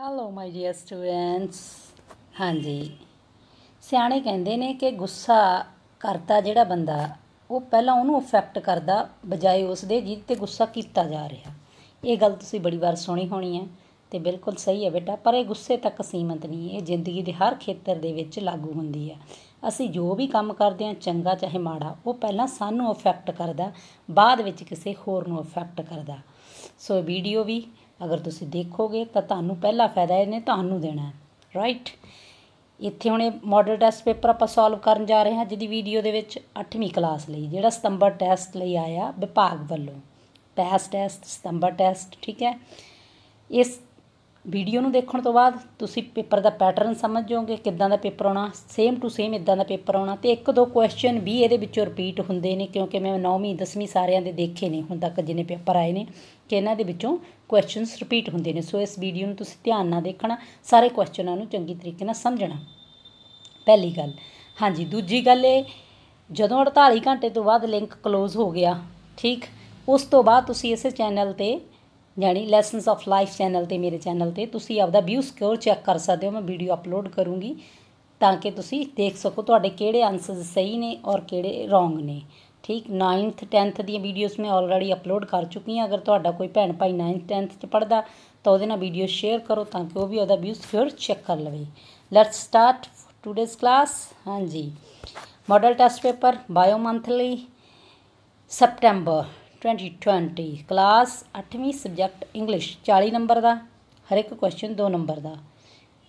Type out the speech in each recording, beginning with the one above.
Hello ਮਾਈ dear students ਹਾਂਜੀ ਸਿਆਣੇ ਕਹਿੰਦੇ ਨੇ ਕਿ ਗੁੱਸਾ ਕਰਤਾ ਜਿਹੜਾ ਬੰਦਾ ਉਹ ਪਹਿਲਾਂ ਉਹਨੂੰ ਅਫੈਕਟ ਕਰਦਾ ਬਜਾਏ ਉਸ ਦੇ ਜਿਹਦੇ ਤੇ ਗੁੱਸਾ ਕੀਤਾ ਜਾ ਰਿਹਾ ਇਹ ਗੱਲ ਤੁਸੀਂ ਬੜੀ ਵਾਰ ਸੁਣੀ ਹੋਣੀ ਹੈ ਤੇ ਬਿਲਕੁਲ ਸਹੀ ਹੈ ਬੇਟਾ ਪਰ ਇਹ ਗੁੱਸੇ ਤੱਕ ਸੀਮਤ ਨਹੀਂ ਇਹ ਜ਼ਿੰਦਗੀ ਦੇ ਹਰ ਖੇਤਰ ਦੇ ਵਿੱਚ ਲਾਗੂ ਹੁੰਦੀ ਹੈ ਅਸੀਂ ਜੋ ਵੀ ਕੰਮ ਕਰਦੇ ਹਾਂ ਚੰਗਾ ਚਾਹੇ ਮਾੜਾ ਉਹ ਪਹਿਲਾਂ ਸਾਨੂੰ ਅਫੈਕਟ ਕਰਦਾ ਬਾਅਦ ਵਿੱਚ ਕਿਸੇ ਹੋਰ ਨੂੰ ਅਫੈਕਟ ਕਰਦਾ ਸੋ ਵੀਡੀਓ ਵੀ ਅਗਰ ਤੁਸੀਂ ਦੇਖੋਗੇ ਤਾਂ ਤੁਹਾਨੂੰ ਪਹਿਲਾ ਫਾਇਦਾ ਇਹਨੇ ਤੁਹਾਨੂੰ ਦੇਣਾ ਰਾਈਟ ਇੱਥੇ ਹੁਣ ਇਹ ਮਾਡਲ ਟੈਸਟ ਪੇਪਰ ਆਪਾਂ ਸੋਲਵ ਕਰਨ ਜਾ ਰਹੇ ਹਾਂ ਜਿਹਦੀ ਵੀਡੀਓ ਦੇ ਵਿੱਚ 8ਵੀਂ ਕਲਾਸ ਲਈ ਜਿਹੜਾ ਸਤੰਬਰ ਟੈਸਟ ਲਈ ਆਇਆ ਵਿਭਾਗ ਵੱਲੋਂ ਪਾਸ ਟੈਸਟ ਸਤੰਬਰ ਟੈਸਟ ਠੀਕ ਹੈ ਇਸ ਵੀਡੀਓ ਨੂੰ ਦੇਖਣ ਤੋਂ ਬਾਅਦ ਤੁਸੀਂ ਪੇਪਰ ਦਾ ਪੈਟਰਨ ਸਮਝ ਜਾਓਗੇ ਕਿੱਦਾਂ ਦਾ ਪੇਪਰ ਆਉਣਾ ਸੇਮ ਟੂ ਸੇਮ ਇਦਾਂ ਦਾ ਪੇਪਰ ਆਉਣਾ ਤੇ ਇੱਕ ਦੋ ਕੁਐਸਚਨ ਵੀ ਇਹਦੇ ਵਿੱਚੋਂ ਰਿਪੀਟ ਹੁੰਦੇ ਨੇ ਕਿਉਂਕਿ ਮੈਂ 9ਵੀਂ 10ਵੀਂ ਸਾਰਿਆਂ ਦੇ ਦੇਖੇ ਨੇ ਹੁਣ ਤੱਕ ਜਿੰਨੇ ਪੇਪਰ ਆਏ ਨੇ ਕਿ ਇਹਨਾਂ ਦੇ ਵਿੱਚੋਂ ਕੁਐਸਚਨਸ ਰਿਪੀਟ ਹੁੰਦੇ ਨੇ ਸੋ ਇਸ ਵੀਡੀਓ ਨੂੰ ਤੁਸੀਂ ਧਿਆਨ ਨਾਲ ਦੇਖਣਾ ਸਾਰੇ ਕੁਐਸਚਨਾਂ ਨੂੰ ਚੰਗੀ ਤਰੀਕੇ ਨਾਲ ਸਮਝਣਾ ਪਹਿਲੀ ਗੱਲ ਹਾਂਜੀ ਦੂਜੀ ਗੱਲ ਇਹ ਜਦੋਂ 48 ਘੰਟੇ ਤੋਂ ਬਾਅਦ ਲਿੰਕ ਕਲੋਜ਼ ਹੋ ਗਿਆ ਠੀਕ ਉਸ ਤੋਂ ਬਾਅਦ ਤੁਸੀਂ ਇਸੇ ਚੈਨਲ ਤੇ ਜਾਨੀ ਲੈਸਨਸ ਆਫ ਲਾਈਫ ਚੈਨਲ ਤੇ ਮੇਰੇ ਚੈਨਲ ਤੇ ਤੁਸੀਂ ਆਪਦਾ ਵਿਊ ਸਕੋਰ ਚੈੱਕ ਕਰ ਸਕਦੇ ਹੋ ਮੈਂ ਵੀਡੀਓ ਅਪਲੋਡ ਕਰੂੰਗੀ ਤਾਂ ਕਿ ਤੁਸੀਂ ਦੇਖ ਸਕੋ ਤੁਹਾਡੇ ਕਿਹੜੇ ਆਨਸਰਸ ਸਹੀ ਨੇ ਔਰ ਕਿਹੜੇ ਰੋਂਗ ਨੇ ਠੀਕ 9th 10th ਦੀਆਂ ਵੀਡੀਓਜ਼ ਮੈਂ ਆਲਰੇਡੀ ਅਪਲੋਡ ਕਰ ਚੁੱਕੀ ਹਾਂ ਅਗਰ ਤੁਹਾਡਾ ਕੋਈ ਭੈਣ ਭਾਈ 9th 10th ਚ ਪੜਦਾ ਤਾਂ ਉਹਦੇ ਨਾਲ ਵੀਡੀਓ ਸ਼ੇਅਰ ਕਰੋ ਤਾਂ ਕਿ ਉਹ ਵੀ ਉਹਦਾ ਵਿਊ ਸਕੋਰ ਚੈੱਕ ਕਰ ਲਵੇ ਲੈਟਸ ਸਟਾਰਟ ਟੂਡੇਜ਼ ਕਲਾਸ ਹਾਂਜੀ model test paper bio monthly September 2020 class 8ਵੀਂ ਸਬਜੈਕਟ ਇੰਗਲਿਸ਼ 40 ਨੰਬਰ ਦਾ ਹਰ ਇੱਕ ਕੁਐਸਚਨ 2 ਨੰਬਰ ਦਾ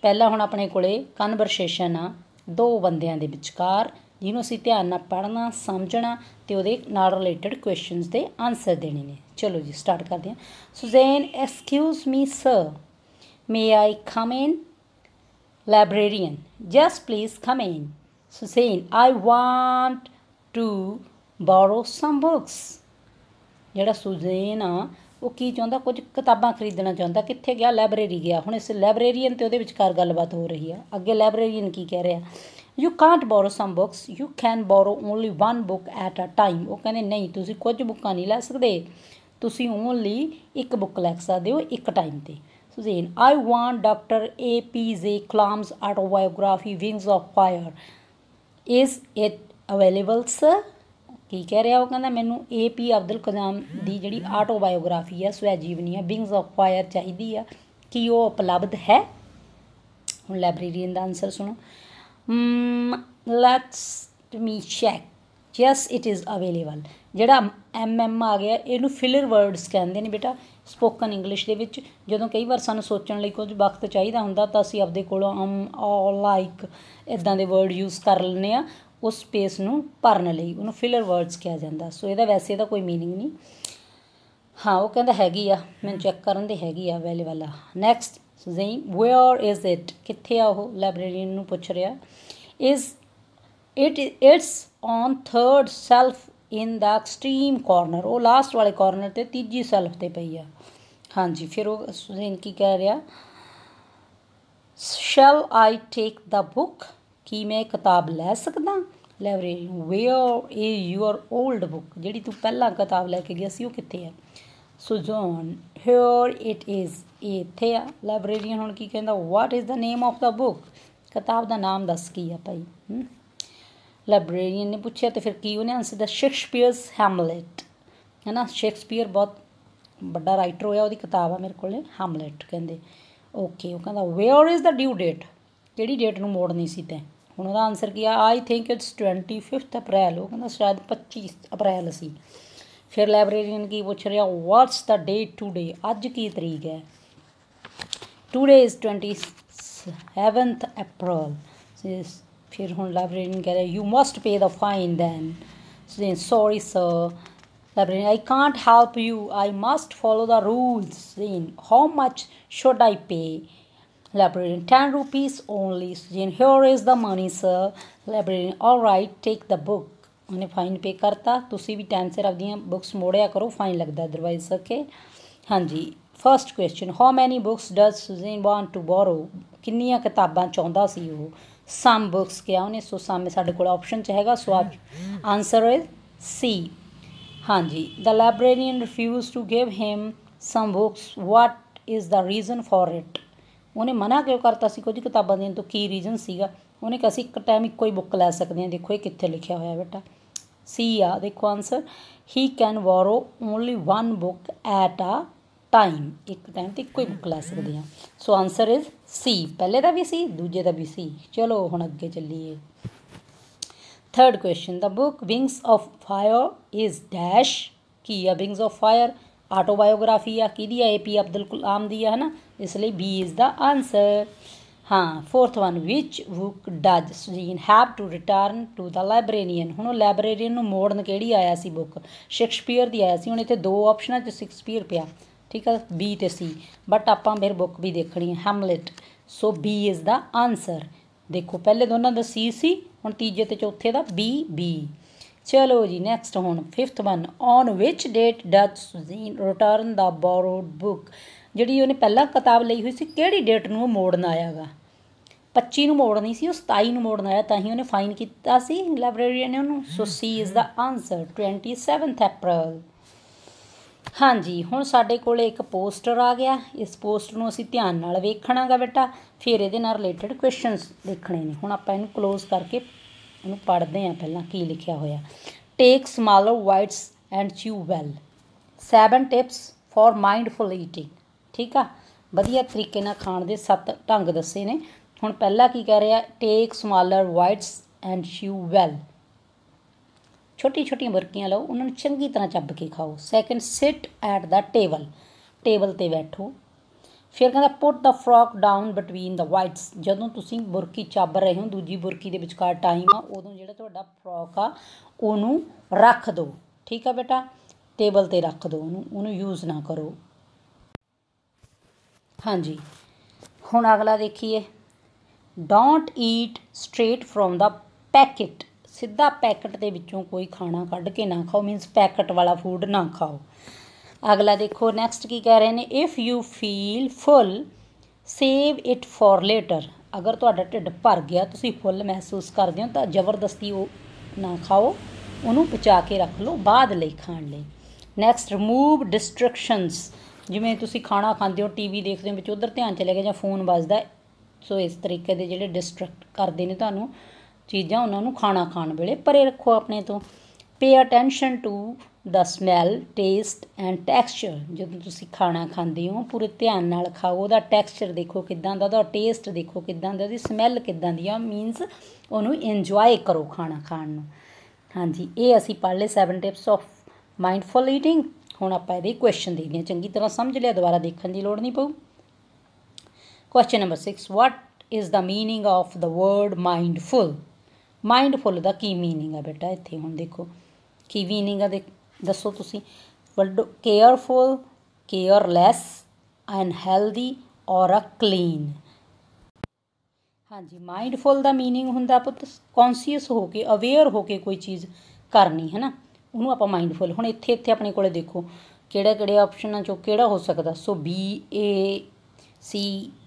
ਪਹਿਲਾ ਹੁਣ ਆਪਣੇ ਕੋਲੇ ਕਨਵਰਸੇਸ਼ਨ ਆ ਦੋ ਬੰਦਿਆਂ ਦੇ ਵਿਚਕਾਰ ਜਿਹਨੂੰ ਅਸੀਂ ਧਿਆਨ ਨਾਲ ਪੜ੍ਹਨਾ ਸਮਝਣਾ ਤੇ ਉਹਦੇ ਨਾਲ ਰਿਲੇਟਡ ਕੁਐਸਚਨਸ ਦੇ ਆਨਸਰ ਦੇਣੇ ਨੇ ਚਲੋ ਜੀ ਸਟਾਰਟ ਕਰਦੇ ਹਾਂ Suzanne excuse me sir may I come in librarian just please come in Suzanne I want to borrow some books ਜਿਹੜਾ ਸੁਜ਼ੇਨ ਆ ਉਹ ਕੀ ਚਾਹੁੰਦਾ ਕੁਝ ਕਿਤਾਬਾਂ ਖਰੀਦਣਾ ਚਾਹੁੰਦਾ ਕਿੱਥੇ ਗਿਆ ਲਾਇਬ੍ਰੇਰੀ ਗਿਆ ਹੁਣ ਇਸ ਲਾਇਬ੍ਰੇਰੀਅਨ ਤੇ ਉਹਦੇ ਵਿਚਕਾਰ ਗੱਲਬਾਤ ਹੋ ਰਹੀ ਆ ਅੱਗੇ ਲਾਇਬ੍ਰੇਰੀਅਨ ਕੀ ਕਹਿ ਰਿਹਾ you can't borrow some books you can borrow only one book at a time ਉਹ ਕਹਿੰਦੇ ਨਹੀਂ ਤੁਸੀਂ ਕੁਝ ਬੁੱਕਾਂ ਨਹੀਂ ਲੈ ਸਕਦੇ ਤੁਸੀਂ ਓਨਲੀ ਇੱਕ ਬੁੱਕ ਲੈ ਸਕਦੇ ਹੋ ਇੱਕ ਟਾਈਮ ਤੇ ਸੁਜ਼ੇਨ I want doctor A P J Kalam's autobiography wings of fire is it available sir ਕੀ ਕਹਿ ਰਿਹਾ ਉਹ ਕਹਿੰਦਾ ਮੈਨੂੰ ਏ ਪੀ ਅਬਦੁਲ ਕਲਾਮ ਦੀ ਜਿਹੜੀ ਆਟੋਬਾਇਓਗ੍ਰਾਫੀ ਆ ਸਵੈ ਜੀਵਨੀ ਆ ਬਿੰਗਸ ਆਫ ਫਾਇਰ ਚਾਹੀਦੀ ਆ ਕੀ ਉਹ ਉਪਲਬਧ ਹੈ ਹੁਣ ਲਾਇਬ੍ਰੇਰੀਅਨ ਦਾ ਆਨਸਰ ਸੁਣੋ let's me check yes it is available ਜਿਹੜਾ ਐਮ ਐਮ ਆ ਗਿਆ ਇਹਨੂੰ ਫਿਲਰ ਵਰਡਸ ਕਹਿੰਦੇ ਨੇ ਬੇਟਾ ਸਪੋਕਨ ਇੰਗਲਿਸ਼ ਦੇ ਵਿੱਚ ਜਦੋਂ ਕਈ ਵਾਰ ਸਾਨੂੰ ਸੋਚਣ ਲਈ ਕੁਝ ਵਕਤ ਚਾਹੀਦਾ ਹੁੰਦਾ ਤਾਂ ਅਸੀਂ ਆਪਦੇ ਕੋਲੋਂ ਆਮ ਆਲ ਲਾਈਕ ਇਦਾਂ ਦੇ ਵਰਡ ਯੂਜ਼ ਕਰ ਲੈਂਦੇ ਆ ਉਸ ਸਪੇਸ ਨੂੰ ਭਰਨ ਲਈ ਉਹਨੂੰ ਫਿਲਰ ਵਰਡਸ ਕਿਹਾ ਜਾਂਦਾ ਸੋ ਇਹਦਾ ਵੈਸੇ ਦਾ ਕੋਈ ਮੀਨਿੰਗ ਨਹੀਂ ਹਾਂ ਉਹ ਕਹਿੰਦਾ ਹੈਗੀ ਆ ਮੈਨੂੰ ਚੈੱਕ ਕਰਨ ਦੇ ਹੈਗੀ ਆ ਵੈਲੇ ਵਾਲਾ ਨੈਕਸਟ ਜ਼ੈਮ ਵੇਅਰ ਇਜ਼ ਇਟ ਕਿੱਥੇ ਆ ਉਹ ਲਾਇਬ੍ਰੇਰੀਅਨ ਨੂੰ ਪੁੱਛ ਰਿਹਾ is it it's on third shelf in the extreme corner ਉਹ ਲਾਸਟ ਵਾਲੇ ਕਾਰਨਰ ਤੇ ਤੀਜੀ ਸੈਲਫ ਤੇ ਪਈ ਆ ਹਾਂਜੀ ਫਿਰ ਉਹ ਸੁਜ਼ੈਨ ਕੀ ਕਹਿ ਰਿਹਾ ਸ਼ੈਲ ਆਈ ਟੇਕ ਦਾ ਬੁੱਕ ਕੀ ਮੈਂ ਕਿਤਾਬ ਲੈ ਸਕਦਾ library where is your old book ਜਿਹੜੀ ਤੂੰ ਪਹਿਲਾਂ ਕਿਤਾਬ ਲੈ ਕੇ ਗਿਆ ਸੀ ਉਹ ਕਿੱਥੇ ਹੈ so John here it is ਇੱਥੇ ਆ ਲਾਇਬ੍ਰੇਰੀਅਨ ਹੁਣ ਕੀ ਕਹਿੰਦਾ what is the name of the book ਕਿਤਾਬ ਦਾ ਨਾਮ ਦੱਸ ਕੀ ਆ ਭਾਈ ਲਾਇਬ੍ਰੇਰੀਅਨ ਨੇ ਪੁੱਛਿਆ ਤੇ ਫਿਰ ਕੀ ਉਹਨੇ ਆਨਸਰ ਦਾ ਸ਼ੇਕਸਪੀਅਰਸ ਹੈਮਲੇਟ ਹੈ ਨਾ ਸ਼ੇਕਸਪੀਅਰ ਬਹੁਤ ਵੱਡਾ ਰਾਈਟਰ ਹੋਇਆ ਉਹਦੀ ਕਿਤਾਬ ਆ ਮੇਰੇ ਕੋਲੇ ਹੈਮਲੇਟ ਕਹਿੰਦੇ ਓਕੇ ਉਹ ਕਹਿੰਦਾ where is the due date ਕਿਹੜੀ ਡੇਟ ਨੂੰ ਮੋੜਨੀ ਸੀ ਤੇ ਹੁਣ ਉਹਦਾ ਆਨਸਰ ਕੀ ਆ ਆਈ ਥਿੰਕ ਇਟਸ 25th ਅਪ੍ਰੈਲ ਉਹ ਕਹਿੰਦਾ ਸ਼ਾਇਦ 25 ਅਪ੍ਰੈਲ ਸੀ ਫਿਰ ਲਾਇਬ੍ਰੇਰੀਅਨ ਕੀ ਪੁੱਛ ਰਿਹਾ ਵਾਟਸ ਦਾ ਡੇਟ ਟੂਡੇ ਅੱਜ ਕੀ ਤਰੀਕ ਹੈ ਟੂਡੇ ਇਜ਼ 27th ਅਪ੍ਰੈਲ ਫਿਰ ਹੁਣ ਲਾਇਬ੍ਰੇਰੀਅਨ ਕਹਿ ਰਿਹਾ you must pay the fine then student sorry sir librarian I can't help you I must follow the rules scene how much should I pay Librarian 10 rupees only. Student here is the money sir. Librarian all right take the book. ਉਹਨੇ fine pay ਕਰਤਾ ਤੁਸੀਂ ਵੀ time ਸਿਰ ਆਪਦੀਆਂ books ਮੋੜਿਆ ਕਰੋ fine ਲੱਗਦਾ otherwise ਸਕੇ ਹਾਂਜੀ first question how many books does Suzanne want to borrow ਕਿੰਨੀਆਂ ਕਿਤਾਬਾਂ ਚਾਹੁੰਦਾ ਸੀ ਉਹ ਸਮ ਬੁੱਕਸ ਕਿਹਾ ਉਹਨੇ ਸੋ ਸਮ ਸਾਡੇ ਕੋਲ ਆਪਸ਼ਨ ਚ ਹੈਗਾ ਸੋ ਆਨਸਰ ਇਜ਼ ਸੀ ਹਾਂਜੀ the librarian refuse to give him some books what is the reason for it ਉਹਨੇ ਮਨਾ ਕਿਉਂ ਕਰਤਾ ਸੀ ਕੁਝ ਕਿਤਾਬਾਂ ਦੇਣ ਤੋਂ ਕੀ ਰੀਜ਼ਨ ਸੀਗਾ ਉਹਨੇ ਕਿਹਾ ਸੀ ਇੱਕ ਟਾਈਮ ਇੱਕੋ ਹੀ ਬੁੱਕ ਲੈ ਸਕਦੇ ਹਾਂ ਦੇਖੋ ਇਹ ਕਿੱਥੇ ਲਿਖਿਆ ਹੋਇਆ ਬੇਟਾ ਸੀ ਆ ਦੇਖੋ answer he can borrow only one book at a time ਇੱਕ ਟਾਈਮ ਤੇ ਇੱਕੋ ਹੀ ਬੁੱਕ ਲੈ ਸਕਦੇ ਹਾਂ ਸੋ ਆਨਸਰ ਇਜ਼ ਸੀ ਪਹਿਲੇ ਦਾ ਵੀ ਸੀ ਦੂਜੇ ਦਾ ਵੀ ਸੀ ਚਲੋ ਹੁਣ ਅੱਗੇ ਚੱਲੀਏ third question the book wings of fire is dash ਕੀ ਆ ਵਿੰਗਸ ਆਫ ਫਾਇਰ ਆਟੋਬਾਇਓਗ੍ਰਾਫੀ ਆ ਕਿਹਦੀ ਆ ਏਪੀ ਅਬਦੁਲ ਕਲਾਮ ਦੀ ਆ ਹਨਾ ਇਸ ਲਈ B ਇਸ ਦਾ ਆਨਸਰ ਹਾਂ fourth one which book does Suzanne have to return to the librarian ਹੁਣ ਉਹ ਲਾਇਬ੍ਰੇਰੀਅਨ ਨੂੰ ਮੋੜਨ ਕਿਹੜੀ ਆਇਆ ਸੀ ਬੁੱਕ ਸ਼ੇਕਸਪੀਅਰ ਦੀ ਆਇਆ ਸੀ ਹੁਣ ਇੱਥੇ ਦੋ ਆਪਸ਼ਨਾਂ 'ਚ ਸ਼ੇਕਸਪੀਅਰ ਪਿਆ ਠੀਕ ਹੈ B ਤੇ C ਬਟ ਆਪਾਂ ਫਿਰ ਬੁੱਕ ਵੀ ਦੇਖਣੀ ਹੈ ਹੈਮਲਟ ਸੋ B ਇਸ ਦਾ ਆਨਸਰ ਦੇਖੋ ਪਹਿਲੇ ਦੋਨਾਂ ਦਾ C ਸੀ ਹੁਣ ਤੀਜੇ ਤੇ ਚੌਥੇ ਦਾ B B ਚਲੋ ਜੀ ਨੈਕਸਟ ਹੁਣ fifth one on which date does Suzanne return the borrowed book ਜਿਹੜੀ ਉਹਨੇ ਪਹਿਲਾਂ ਕਿਤਾਬ ਲਈ ਹੋਈ ਸੀ ਕਿਹੜੀ ਡੇਟ ਨੂੰ ਉਹ ਮੋੜਨ ਆਇਆਗਾ 25 ਨੂੰ ਮੋੜਨੀ ਸੀ ਉਹ 27 ਨੂੰ ਮੋੜਨ ਆਇਆ ਤਾਂ ਹੀ ਉਹਨੇ ਫਾਈਨ ਕੀਤਾ ਸੀ ਲਾਇਬ੍ਰੇਰੀਅਨ ਨੇ ਉਹਨੂੰ so C is the answer 27th April ਹਾਂਜੀ ਹੁਣ ਸਾਡੇ ਕੋਲੇ ਇੱਕ ਪੋਸਟਰ ਆ ਗਿਆ ਇਸ ਪੋਸਟਰ ਨੂੰ ਅਸੀਂ ਧਿਆਨ ਨਾਲ ਵੇਖਣਾਗਾ ਬੇਟਾ ਫਿਰ ਇਹਦੇ ਨਾਲ ਰਿਲੇਟਡ ਕੁਐਸਚਨਸ ਦੇਖਣੇ ਨੇ ਹੁਣ ਆਪਾਂ ਇਹਨੂੰ ਕਲੋਜ਼ ਕਰਕੇ ਇਹਨੂੰ ਪੜ੍ਹਦੇ ਆਂ ਪਹਿਲਾਂ ਕੀ ਲਿਖਿਆ ਹੋਇਆ take smaller bites and chew well 7 tips for mindful eating ਠੀਕ ਆ ਵਧੀਆ ਤਰੀਕੇ ਨਾਲ ਖਾਣ ਦੇ ਸੱਤ ਢੰਗ ਦੱਸੇ ਨੇ ਹੁਣ ਪਹਿਲਾ ਕੀ ਕਹਿ ਰਿਹਾ take smaller bites and chew well ਛੋਟੀ ਛੋਟੀਆਂ ਬਰਕੀਆਂ ਲਓ ਉਹਨਾਂ ਨੂੰ ਚੰਗੀ ਤਰ੍ਹਾਂ ਚੱਬ ਕੇ ਖਾਓ second sit at the table table ਤੇ ਬੈਠੋ ਫਿਰ ਕਹਿੰਦਾ put the fork down between the bites ਜਦੋਂ ਤੁਸੀਂ ਬੁਰਕੀ ਚੱਬ ਰਹੇ ਹੋ ਦੂਜੀ ਬੁਰਕੀ ਦੇ ਵਿਚਕਾਰ ਟਾਈਮ ਆ ਉਦੋਂ ਜਿਹੜਾ ਤੁਹਾਡਾ ਫਰੋਕ ਆ ਉਹਨੂੰ ਰੱਖ ਦਿਓ ਠੀਕ ਆ ਬੇਟਾ ਟੇਬਲ ਤੇ ਰੱਖ ਦਿਓ ਉਹਨੂੰ ਉਹਨੂੰ ਯੂਜ਼ ਨਾ ਕਰੋ ਹਾਂਜੀ ਹੁਣ ਅਗਲਾ ਦੇਖੀਏ don't eat straight from the packet ਸਿੱਧਾ ਪੈਕਟ ਦੇ ਵਿੱਚੋਂ ਕੋਈ ਖਾਣਾ ਕੱਢ ਕੇ ਨਾ ਖਾਓ ਮੀਨਸ ਪੈਕਟ ਵਾਲਾ ਫੂਡ ਨਾ ਖਾਓ ਅਗਲਾ ਦੇਖੋ ਨੈਕਸਟ ਕੀ ਕਹਿ ਰਹੇ ਨੇ if you feel full save it for later ਅਗਰ ਤੁਹਾਡਾ ਢਿੱਡ ਭਰ ਗਿਆ ਤੁਸੀਂ ਫੁੱਲ ਮਹਿਸੂਸ ਕਰਦੇ ਹੋ ਤਾਂ ਜ਼ਬਰਦਸਤੀ ਉਹ ਨਾ ਖਾਓ ਉਹਨੂੰ ਪਚਾ ਕੇ ਰੱਖ ਲਓ ਬਾਅਦ ਲਈ ਖਾਣ ਲਈ ਨੈਕਸਟ ਰਿਮੂਵ ਡਿਸਟਰੈਕਸ਼ਨਸ ਜਿਵੇਂ ਤੁਸੀਂ ਖਾਣਾ ਖਾਂਦੇ ਹੋ ਟੀਵੀ ਦੇਖਦੇ ਹੋ ਵਿੱਚ ਉਧਰ ਧਿਆਨ ਚਲੇ ਗਿਆ ਜਾਂ ਫੋਨ ਵੱਜਦਾ ਸੋ ਇਸ ਤਰੀਕੇ ਦੇ ਜਿਹੜੇ ਡਿਸਟਰੈਕਟ ਕਰਦੇ ਨੇ ਤੁਹਾਨੂੰ ਚੀਜ਼ਾਂ ਉਹਨਾਂ ਨੂੰ ਖਾਣਾ ਖਾਣ ਵੇਲੇ ਪਰੇ ਰੱਖੋ ਆਪਣੇ ਤੋਂ pay attention to the smell taste and texture ਜਦੋਂ ਤੁਸੀਂ ਖਾਣਾ ਖਾਂਦੇ ਹੋ ਪੂਰੇ ਧਿਆਨ ਨਾਲ ਖਾਓ ਉਹਦਾ ਟੈਕਸਚਰ ਦੇਖੋ ਕਿਦਾਂ ਦਾ ਉਹਦਾ ਟੇਸਟ ਦੇਖੋ ਕਿਦਾਂ ਦਾ ਉਹਦੀ ਸਮੈਲ ਕਿਦਾਂ ਦੀ ਆ ਮੀਨਸ ਉਹਨੂੰ ਇੰਜੋਏ ਕਰੋ ਖਾਣਾ ਖਾਣ ਨੂੰ ਹਾਂਜੀ ਇਹ ਅਸੀਂ ਪੜ੍ਹ ਲਏ 7 ਟਿਪਸ ਆਫ ਮਾਈਂਡਫੁਲ ਈਟਿੰਗ ਹੁਣ ਆਪਾਂ ਇਹਦੇ ਕੁਐਸਚਨ ਦੇਖਦੇ ਹਾਂ ਚੰਗੀ ਤਰ੍ਹਾਂ ਸਮਝ ਲਿਆ ਦੁਬਾਰਾ ਦੇਖਣ ਦੀ ਲੋੜ ਨਹੀਂ ਪਊ question number 6 what is the meaning of the word mindful mindful ਦਾ ਕੀ ਮੀਨਿੰਗ ਆ ਬੇਟਾ ਇੱਥੇ ਹੁਣ ਦੇਖੋ ਕੀ ਮੀਨਿੰਗ ਆ ਦੱਸੋ ਤੁਸੀਂ ਵੱਡੋ ਕੇਅਰਫੁਲ ਕੇਅਰਲੈਸ ਹੈਲਦੀ ਔਰ ਅ ਕਲੀਨ ਹਾਂਜੀ ਮਾਈਂਡਫੁਲ ਦਾ ਮੀਨਿੰਗ ਹੁੰਦਾ ਪੁੱਤ ਕੌਨਸ਼ੀਅਸ ਹੋ ਕੇ ਅਵੇਅਰ ਹੋ ਕੇ ਕੋਈ ਚੀਜ਼ ਕਰਨੀ ਹੈ ਨਾ ਉਹਨੂੰ ਆਪਾਂ ਮਾਈਂਡਫੁਲ ਹੁਣ ਇੱਥੇ ਇੱਥੇ ਆਪਣੇ ਕੋਲੇ ਦੇਖੋ ਕਿਹੜਾ ਕਿਹੜੇ ਆਪਸ਼ਨਾਂ ਚੋਂ ਕਿਹੜਾ ਹੋ ਸਕਦਾ so B A C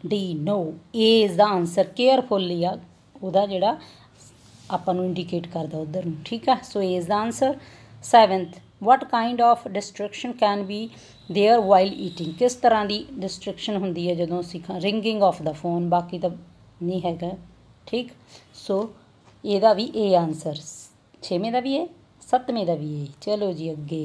D no A is the answer carefully ਆ ਉਹਦਾ ਜਿਹੜਾ ਆਪਾਂ ਨੂੰ ਇੰਡੀਕੇਟ ਕਰਦਾ ਉਧਰ ਨੂੰ ਠੀਕ ਆ so A is the answer 7th what kind of distraction can be there while eating ਕਿਸ ਤਰ੍ਹਾਂ ਦੀ ਡਿਸਟਰੈਕਸ਼ਨ ਹੁੰਦੀ ਹੈ ਜਦੋਂ ਅਸੀਂ ਰਿੰਗਿੰਗ ਆਫ ਦਾ ਫੋਨ ਬਾਕੀ ਤਾਂ ਨਹੀਂ ਹੈਗਾ ਠੀਕ ਸੋ ਇਹਦਾ ਵੀ ਏ ਆਨਸਰ ਛੇਵੇਂ ਦਾ ਵੀ ਹੈ ਸੱਤਵੇਂ ਦਾ ਵੀ ਚਲੋ ਜੀ ਅੱਗੇ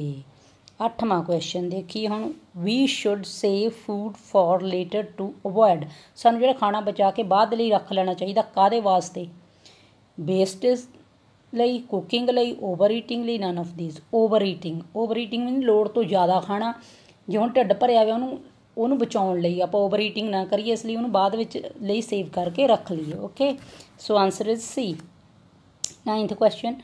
ਅੱਠਵਾਂ ਕੁਐਸਚਨ ਦੇਖੀ ਹੁਣ we should save food for later to avoid ਸਾਨੂੰ ਜਿਹੜਾ ਖਾਣਾ ਬਚਾ ਕੇ ਬਾਅਦ ਲਈ ਰੱਖ ਲੈਣਾ ਚਾਹੀਦਾ ਕਾਦੇ ਵਾਸਤੇ ਬੇਸਟਸ ਲਈ ਕੁਕਿੰਗ ਲਈ ਓਵਰ ਈਟਿੰਗ ਲਈ none of these overeating overeating mean ਲੋੜ ਤੋਂ ਜ਼ਿਆਦਾ ਖਾਣਾ ਜੇ ਹੁਣ ਢਿੱਡ ਭਰਿਆ ਹੋਇਆ ਉਹਨੂੰ ਉਹਨੂੰ ਬਚਾਉਣ ਲਈ ਆਪਾਂ ਓਵਰ ਈਟਿੰਗ ਨਾ ਕਰੀਏ ਇਸ ਲਈ ਉਹਨੂੰ ਬਾਅਦ ਵਿੱਚ ਲਈ ਸੇਵ ਕਰਕੇ ਰੱਖ ਲਈਏ okay so answer is C 9th question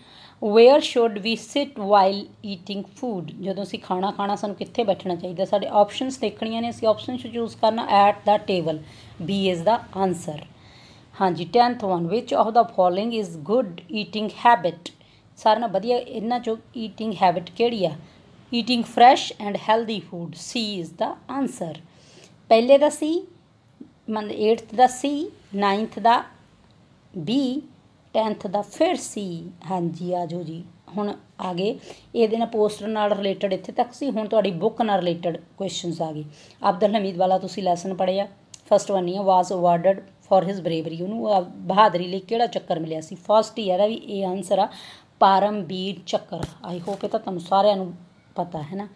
where should we sit while eating food ਜਦੋਂ ਅਸੀਂ ਖਾਣਾ ਖਾਣਾ ਸਾਨੂੰ ਕਿੱਥੇ ਬੈਠਣਾ ਚਾਹੀਦਾ ਸਾਡੇ ਆਪਸ਼ਨਸ ਦੇਖਣੀਆਂ ਨੇ ਅਸੀਂ ਆਪਸ਼ਨ ਚੂਜ਼ ਕਰਨਾ at the table B is the answer ਹਾਂਜੀ 10th one which of the following is good eating habit ਸਾਰਾ ਨਾ ਵਧੀਆ ਇਹਨਾਂ ਚੋਂ ਈਟਿੰਗ ਹੈਬਿਟ ਕਿਹੜੀ ਆ eating fresh and healthy food C is the answer ਪਹਿਲੇ ਦਾ ਸੀ ਮਨ 8th ਦਾ ਸੀ 9th ਦਾ ਬੀ 10th ਦਾ ਫਿਰ ਸੀ ਹਾਂਜੀ ਆ ਜੀ ਹੁਣ ਆ ਗਏ ਇਹਦੇ ਨਾਲ ਪੋਸਟਰ ਨਾਲ ਰਿਲੇਟਡ ਇੱਥੇ ਤੱਕ ਸੀ ਹੁਣ ਤੁਹਾਡੀ ਬੁੱਕ ਨਾਲ ਰਿਲੇਟਡ ਕੁਐਸਚਨਸ ਆ ਗਏ ਅਬਦੁਲ ਹਮੀਦ ਵਾਲਾ ਤੁਸੀਂ ਲੈਸਨ ਪੜ੍ਹਿਆ first one he was awarded for his bravery ਉਹਨੂੰ ਬਹਾਦਰੀ ਲਈ ਕਿਹੜਾ ਚੱਕਰ ਮਿਲਿਆ ਸੀ ਫਸਟ ਹੀ ਇਹਦਾ ਵੀ ਇਹ ਆਨਸਰ ਆ ਪਾਰਮਵੀਰ ਚੱਕਰ ਆਈ ਹੋਪ ਇਹ ਤਾਂ ਤੁਹਾਨੂੰ ਸਾਰਿਆਂ ਨੂੰ ਪਤਾ ਹੈ ਨਾ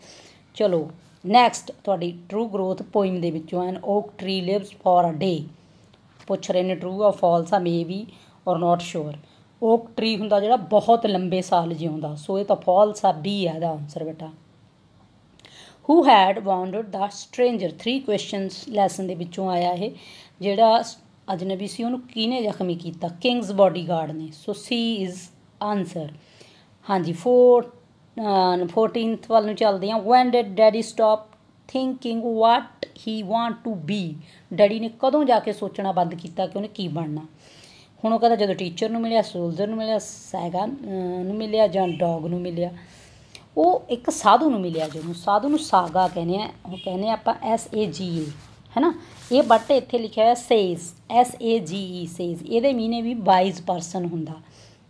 ਚਲੋ ਨੈਕਸਟ ਤੁਹਾਡੀ ਟਰੂ ਗਰੋਥ ਪੋਇਮ ਦੇ ਵਿੱਚੋਂ an oak tree lives for a day ਪੁੱਛ ਰਹੇ ਨੇ ਟਰੂ ਆ ਫਾਲਸ ਆ ਮੇ ਵੀ ਔਰ ਨਾਟ ਸ਼ੋਰ ਓਕ ਟਰੀ ਹੁੰਦਾ ਜਿਹੜਾ ਬਹੁਤ ਲੰਬੇ ਸਾਲ ਜਿਉਂਦਾ ਸੋ ਇਹ ਤਾਂ ਫਾਲਸ ਆ ਬੀ ਆ ਦਾ ਆਨਸਰ ਬੇਟਾ who had wandered the stranger 3 questions lesson ਦੇ ਵਿੱਚੋਂ ਆਇਆ ਇਹ ਜਿਹੜਾ ਅਜਨਬੀ ਸੀ ਉਹਨੂੰ ਕਿਹਨੇ ਜ਼ਖਮੀ ਕੀਤਾ ਕਿੰਗਸ ਬਾਡੀਗਾਰਡ ਨੇ ਸੋ ਸੀ ਇਜ਼ ਆਨਸਰ ਹਾਂਜੀ 4 14th ਵੱਲ ਨੂੰ ਚੱਲਦੇ ਹਾਂ when did daddy stop thinking what he want to be daddy ਨੇ ਕਦੋਂ ਜਾ ਕੇ ਸੋਚਣਾ ਬੰਦ ਕੀਤਾ ਕਿ ਉਹਨੇ ਕੀ ਬਣਨਾ ਹੁਣ ਉਹ ਕਹਿੰਦਾ ਜਦੋਂ ਟੀਚਰ ਨੂੰ ਮਿਲਿਆ ਸੋਲਜਰ ਨੂੰ ਮਿਲਿਆ ਸੈਗਾ ਨੂੰ ਮਿਲਿਆ ਜਾਂ ਡੌਗ ਨੂੰ ਮਿਲਿਆ ਉਹ ਇੱਕ ਸਾਧੂ ਨੂੰ ਮਿਲਿਆ ਜਿਹਨੂੰ ਸਾਧੂ ਨੂੰ ਸਾਗਾ ਕਹਿੰਦੇ ਆ ਉਹ ਕਹਿੰਦੇ ਆਪਾਂ ਐਸ ਏ ਜੀ e, ਹੈ ਹੈਨਾ ਇਹ ਬਟ ਇੱਥੇ ਲਿਖਿਆ ਹੋਇਆ ਸੇਸ ਐਸ ਏ ਜੀ ਈ ਸੇਸ ਇਹਦੇ ਮੀਨੇ ਵੀ ਵਾਈਜ਼ ਪਰਸਨ ਹੁੰਦਾ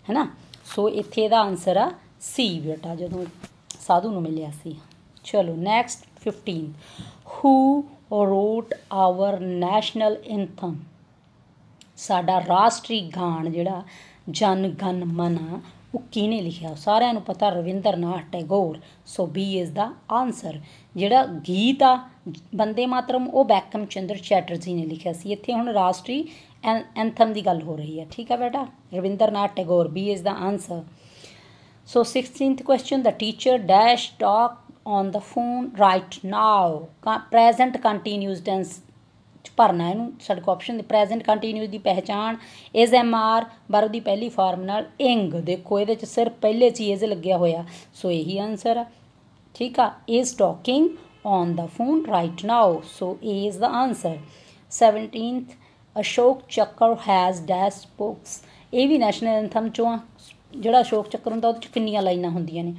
ਹੈਨਾ ਸੋ ਇੱਥੇ ਇਹਦਾ ਆਨਸਰ ਆ ਸੀ ਬੇਟਾ ਜਦੋਂ ਸਾਧੂ ਨੂੰ ਮਿਲਿਆ ਸੀ ਚਲੋ next 15 who wrote our national anthem ਸਾਡਾ ਰਾਸ਼ਟਰੀ ਗਾਣ ਜਿਹੜਾ ਜਨ ਗਨ ਮਨ ਉਹ ਕਿਹਨੇ ਲਿਖਿਆ ਸਾਰਿਆਂ ਨੂੰ ਪਤਾ ਰਵਿੰਦਰਨਾਥ ਟੈਗੋਰ ਸੋ ਬੀ ਇਸ ਦਾ ਆਨਸਰ ਜਿਹੜਾ ਗੀਤ ਆ ਬੰਦੇ ਮਾਤਰਮ ਉਹ ਬੈਕਮ ਚੰਦਰ ਚੈਟਰਜੀ ਨੇ ਲਿਖਿਆ ਸੀ ਇੱਥੇ ਹੁਣ ਰਾਸ਼ਟਰੀ ਐਂਥਮ ਦੀ ਗੱਲ ਹੋ ਰਹੀ ਹੈ ਠੀਕ ਹੈ ਬੇਟਾ ਰਵਿੰਦਰਨਾਥ ਟੈਗੋਰ ਬੀ ਇਸ ਦਾ answer so 16th question the teacher dash talk on the phone right now present continuous tense ਭਰਨਾ ਇਹਨੂੰ ਸਾਡੇ ਕੋਲ ਆਪਸ਼ਨ ਦੇ ਪ੍ਰੈਜ਼ੈਂਟ ਕੰਟੀਨਿਊਸ ਦੀ ਪਹਿਚਾਨ ਇਸ ਐਮ ਆਰ ਬਾਰੋ ਦੀ ਪਹਿਲੀ ਫਾਰਮ ਨਾਲ ਇੰਗ ਦੇਖੋ ਇਹਦੇ ਚ ਸਿਰ ਪਹਿਲੇ ਚ ਇਜ਼ ਲੱਗਿਆ ਹੋਇਆ ਸੋ ਇਹੀ ਆਨਸਰ ਆ ਠੀਕ ਆ ਇਸ talking on the phone right now so A is the answer 17th Ashok Chakra has dash books ਇਹ ਵੀ ਨੈਸ਼ਨਲ ਐਂਥਮ ਚੋਂ ਆ ਜਿਹੜਾ ਅਸ਼ੋਕ ਚੱਕਰ ਹੁੰਦਾ ਉਹਦੇ ਚ ਕਿੰਨੀਆਂ ਲਾਈਨਾਂ ਹੁੰਦੀਆਂ ਨੇ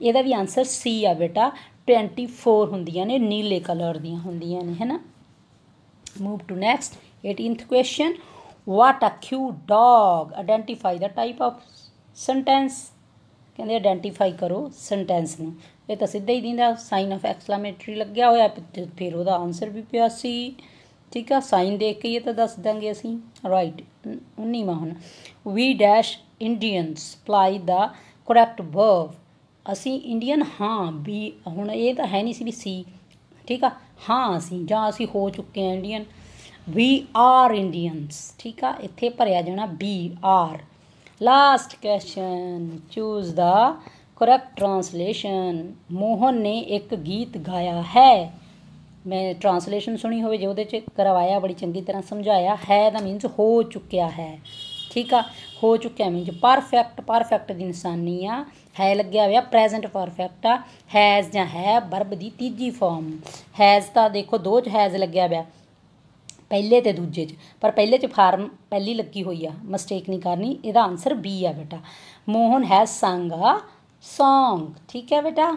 ਇਹਦਾ ਵੀ ਆਨਸਰ ਸੀ ਆ ਬੇਟਾ 24 ਹੁੰਦੀਆਂ ਨੇ ਨੀਲੇ ਕਲਰ ਦੀਆਂ ਹੁੰਦੀਆਂ ਨੇ ਹੈਨਾ move to next 18th question what a cute dog identify the type of sentence ਕਹਿੰਦੇ ਆਇਡੈਂਟੀਫਾਈ ਕਰੋ ਸੈਂਟੈਂਸ ਨੂੰ ਇਹ ਤਾਂ ਸਿੱਧਾ ਹੀ ਦਿੰਦਾ ਸਾਈਨ ਆਫ ਐਕਸਕਲੇਮੇਟਰੀ ਲੱਗਿਆ ਹੋਇਆ ਫਿਰ ਉਹਦਾ ਆਨਸਰ ਵੀ ਪਿਆ ਸੀ ਠੀਕ ਆ ਸਾਈਨ ਦੇਖ ਕੇ ਇਹ ਤਾਂ ਦੱਸ ਦਾਂਗੇ ਅਸੀਂ ਰਾਈਟ 19ਵਾਂ ਹੁਣ we dash Indians apply the correct verb ਅਸੀਂ ਇੰਡੀਅਨ ਹਾਂ ਵੀ ਹੁਣ ਇਹ ਤਾਂ ਹੈ ਨਹੀਂ ਸੀ ਵੀ ਸੀ ਠੀਕ ਆ ਹਾਂ ਅਸੀਂ ਜਾਂ ਅਸੀਂ ਹੋ ਚੁੱਕੇ ਆ ਇੰਡੀਅਨ ਵੀ ਆਰ ਇੰਡੀਅਨਸ ਠੀਕ ਆ ਇੱਥੇ ਭਰਿਆ ਜਾਣਾ B are last question choose the correct translation Mohan ਨੇ ਇੱਕ ਗੀਤ ਗਾਇਆ ਹੈ ਮੈਂ ਟ੍ਰਾਂਸਲੇਸ਼ਨ ਸੁਣੀ ਹੋਵੇ ਜੇ ਉਹਦੇ ਚ ਕਰਵਾਇਆ ਬੜੀ ਚੰਗੀ ਤਰ੍ਹਾਂ ਸਮਝਾਇਆ ਹੈ ਦਾ ਮੀਨਸ ਹੋ ਚੁੱਕਿਆ ਹੈ ਠੀਕ ਆ ਹੋ ਚੁੱਕਿਆ ਮੀਨਸ ਪਰਫੈਕਟ ਪਰਫੈਕਟ ਦੀ ਨਿਸ਼ਾਨੀ ਆ ਹੈ ਲੱਗਿਆ ਹੋਇਆ ਪ੍ਰੈਜ਼ੈਂਟ ਪਰਫੈਕਟ ਆ ਹੈਜ਼ ਜਾਂ ਹੈ ਵਰਬ ਦੀ ਤੀਜੀ ਫਾਰਮ ਹੈਜ਼ ਤਾਂ ਦੇਖੋ ਦੋ ਚ ਹੈਜ਼ ਲੱਗਿਆ ਹੋਇਆ ਪਹਿਲੇ ਤੇ ਦੂਜੇ 'ਚ ਪਰ ਪਹਿਲੇ 'ਚ ਫਾਰਮ ਪਹਿਲੀ ਲੱਗੀ ਹੋਈ ਆ ਮਿਸਟੇਕ ਨਹੀਂ ਕਰਨੀ ਇਹਦਾ ਆਨਸਰ ਬੀ ਆ ਬੇਟਾ ਮੋਹਨ ਹੈ ਸੰਗ ਆ ਸੌਂਗ ਠੀਕ ਹੈ ਬੇਟਾ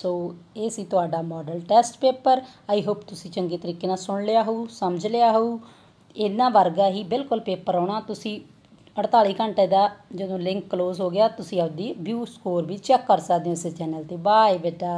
ਸੋ ਇਹ ਸੀ ਤੁਹਾਡਾ model test paper I hope ਤੁਸੀਂ ਚੰਗੇ ਤਰੀਕੇ ਨਾਲ ਸੁਣ ਲਿਆ ਹੋਊ ਸਮਝ ਲਿਆ ਹੋਊ ਇਹਨਾਂ ਵਰਗਾ ਹੀ ਬਿਲਕੁਲ ਪੇਪਰ ਆਉਣਾ ਤੁਸੀਂ 48 ਘੰਟੇ ਦਾ ਜਦੋਂ ਲਿੰਕ ক্লোਜ਼ ਹੋ ਗਿਆ ਤੁਸੀਂ ਆਪਦੀ ਵਿਊ ਸਕੋਰ ਵੀ ਚੈੱਕ ਕਰ ਸਕਦੇ ਹੋ ਇਸ ਚੈਨਲ ਤੇ ਬਾਏ ਬੇਟਾ